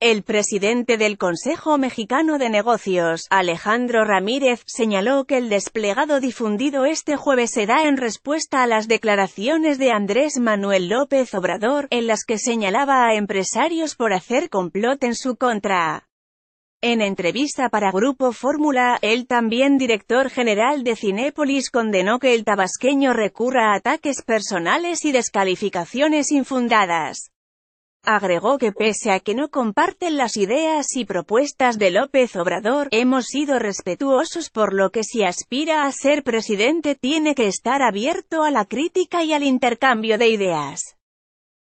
El presidente del Consejo Mexicano de Negocios, Alejandro Ramírez, señaló que el desplegado difundido este jueves se da en respuesta a las declaraciones de Andrés Manuel López Obrador, en las que señalaba a empresarios por hacer complot en su contra. En entrevista para Grupo Fórmula, el también director general de Cinépolis condenó que el tabasqueño recurra a ataques personales y descalificaciones infundadas. Agregó que pese a que no comparten las ideas y propuestas de López Obrador, hemos sido respetuosos por lo que si aspira a ser presidente tiene que estar abierto a la crítica y al intercambio de ideas.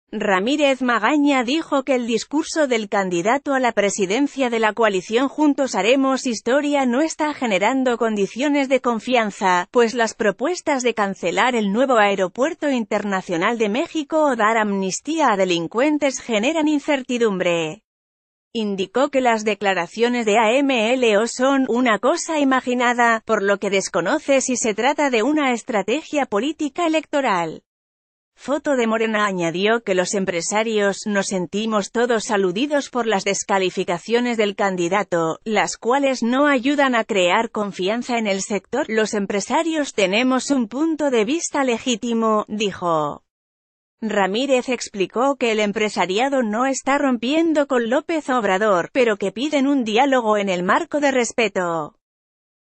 Ramírez Magaña dijo que el discurso del candidato a la presidencia de la coalición Juntos Haremos Historia no está generando condiciones de confianza, pues las propuestas de cancelar el nuevo aeropuerto internacional de México o dar amnistía a delincuentes generan incertidumbre. Indicó que las declaraciones de AMLO son una cosa imaginada, por lo que desconoce si se trata de una estrategia política electoral. Foto de Morena añadió que los empresarios nos sentimos todos aludidos por las descalificaciones del candidato, las cuales no ayudan a crear confianza en el sector. Los empresarios tenemos un punto de vista legítimo, dijo. Ramírez explicó que el empresariado no está rompiendo con López Obrador, pero que piden un diálogo en el marco de respeto.